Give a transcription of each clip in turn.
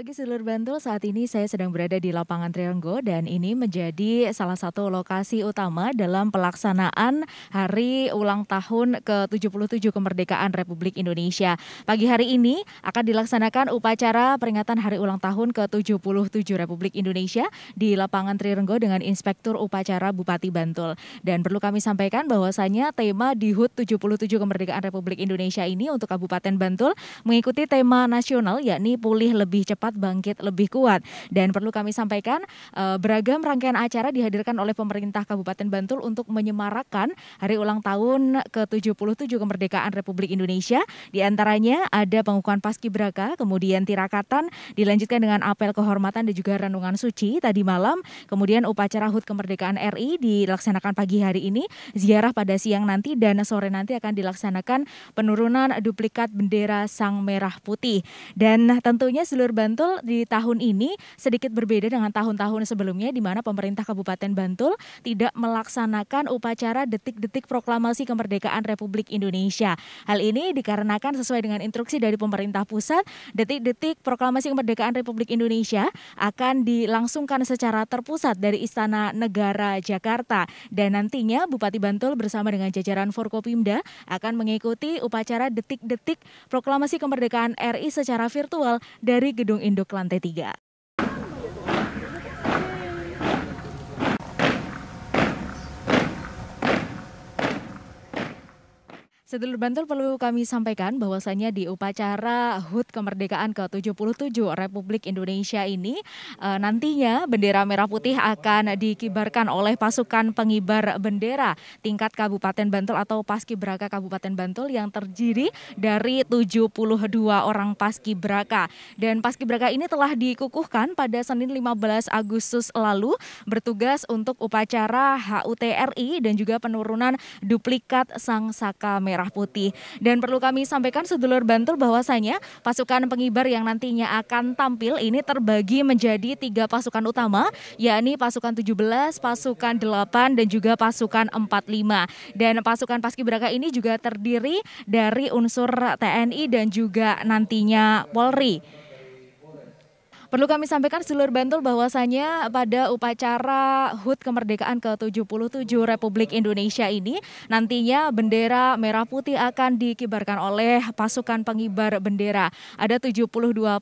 pagi Sedulur Bantul, saat ini saya sedang berada di lapangan Trianggo dan ini menjadi salah satu lokasi utama dalam pelaksanaan hari ulang tahun ke-77 kemerdekaan Republik Indonesia. Pagi hari ini akan dilaksanakan upacara peringatan hari ulang tahun ke-77 Republik Indonesia di lapangan Trianggo dengan Inspektur Upacara Bupati Bantul. Dan perlu kami sampaikan bahwasanya tema di HUT 77 kemerdekaan Republik Indonesia ini untuk Kabupaten Bantul mengikuti tema nasional yakni pulih lebih cepat bangkit lebih kuat. Dan perlu kami sampaikan eh, beragam rangkaian acara dihadirkan oleh pemerintah Kabupaten Bantul untuk menyemarakan hari ulang tahun ke-77 kemerdekaan Republik Indonesia. Di antaranya ada pengukuhan paskibraka, kemudian tirakatan, dilanjutkan dengan apel kehormatan dan juga renungan suci tadi malam. Kemudian upacara HUT kemerdekaan RI dilaksanakan pagi hari ini, ziarah pada siang nanti dan sore nanti akan dilaksanakan penurunan duplikat bendera Sang Merah Putih. Dan tentunya seluruh Bantul Bantul di tahun ini sedikit berbeda dengan tahun-tahun sebelumnya di mana pemerintah Kabupaten Bantul tidak melaksanakan upacara detik-detik proklamasi kemerdekaan Republik Indonesia. Hal ini dikarenakan sesuai dengan instruksi dari pemerintah pusat, detik-detik proklamasi kemerdekaan Republik Indonesia akan dilangsungkan secara terpusat dari Istana Negara Jakarta dan nantinya Bupati Bantul bersama dengan jajaran Forkopimda akan mengikuti upacara detik-detik proklamasi kemerdekaan RI secara virtual dari gedung Induk Lantai 3. Sedulur Bantul perlu kami sampaikan bahwasanya di upacara HUT kemerdekaan ke-77 Republik Indonesia ini eh, nantinya bendera merah putih akan dikibarkan oleh pasukan pengibar bendera tingkat Kabupaten Bantul atau Paskibraka Kabupaten Bantul yang terdiri dari 72 orang paskibraka. Dan paskibraka ini telah dikukuhkan pada Senin 15 Agustus lalu bertugas untuk upacara HUT RI dan juga penurunan duplikat Sang Saka Merah Merah Putih. Dan perlu kami sampaikan sedulur Bantul bahwasanya pasukan pengibar yang nantinya akan tampil ini terbagi menjadi tiga pasukan utama, yakni pasukan 17, pasukan 8, dan juga pasukan 45. Dan pasukan Paskibraka ini juga terdiri dari unsur TNI dan juga nantinya Polri. Perlu kami sampaikan seluruh Bantul bahwasanya pada upacara HUT kemerdekaan ke-77 Republik Indonesia ini nantinya bendera merah putih akan dikibarkan oleh pasukan pengibar bendera. Ada 72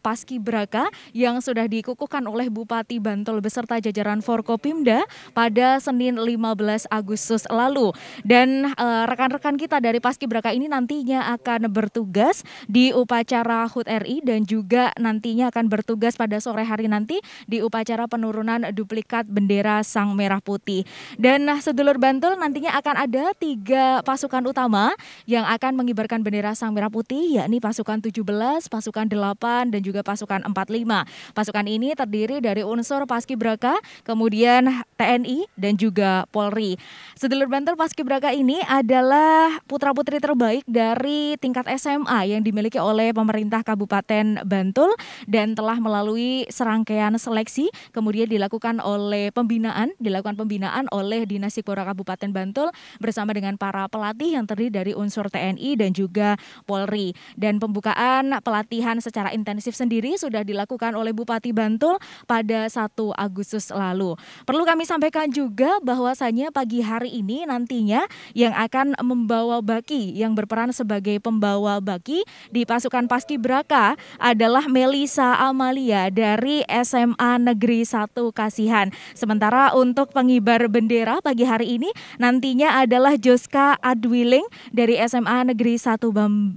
paskibraka yang sudah dikukuhkan oleh Bupati Bantul beserta jajaran Forkopimda pada Senin 15 Agustus lalu. Dan eh, rekan-rekan uh, kita dari paskibraka ini nantinya akan bertugas di upacara HUT RI dan juga nantinya akan bertugas pada pada sore hari nanti di upacara penurunan duplikat bendera Sang Merah Putih. Dan nah, sedulur Bantul nantinya akan ada tiga pasukan utama yang akan mengibarkan bendera Sang Merah Putih, yakni pasukan 17, pasukan 8, dan juga pasukan 45. Pasukan ini terdiri dari unsur Paskibraka, kemudian TNI, dan juga Polri. Sedulur Bantul Paskibraka ini adalah putra-putri terbaik dari tingkat SMA yang dimiliki oleh pemerintah Kabupaten Bantul dan telah melalui serangkaian seleksi, kemudian dilakukan oleh pembinaan, dilakukan pembinaan oleh Dinas Sikbora Kabupaten Bantul bersama dengan para pelatih yang terdiri dari unsur TNI dan juga Polri. Dan pembukaan pelatihan secara intensif sendiri sudah dilakukan oleh Bupati Bantul pada 1 Agustus lalu. Perlu kami sampaikan juga bahwasanya pagi hari ini nantinya yang akan membawa baki yang berperan sebagai pembawa baki di pasukan Paski Braka adalah Melisa Amalia dari SMA Negeri 1 Kasihan. Sementara untuk pengibar bendera pagi hari ini nantinya adalah Joska Adwiling dari SMA Negeri 1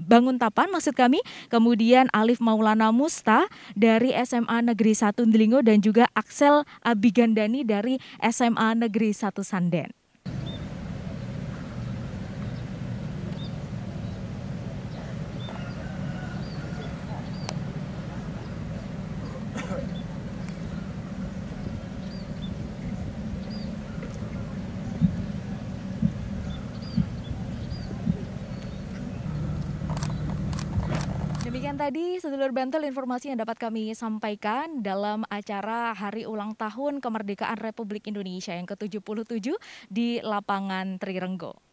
Banguntapan maksud kami, kemudian Alif Maulana Musta dari SMA Negeri 1 Delingo dan juga Axel Abigandani dari SMA Negeri 1 Sanden. Demikian tadi sedulur Bantul informasi yang dapat kami sampaikan dalam acara Hari Ulang Tahun Kemerdekaan Republik Indonesia yang ke-77 di lapangan Trirenggo.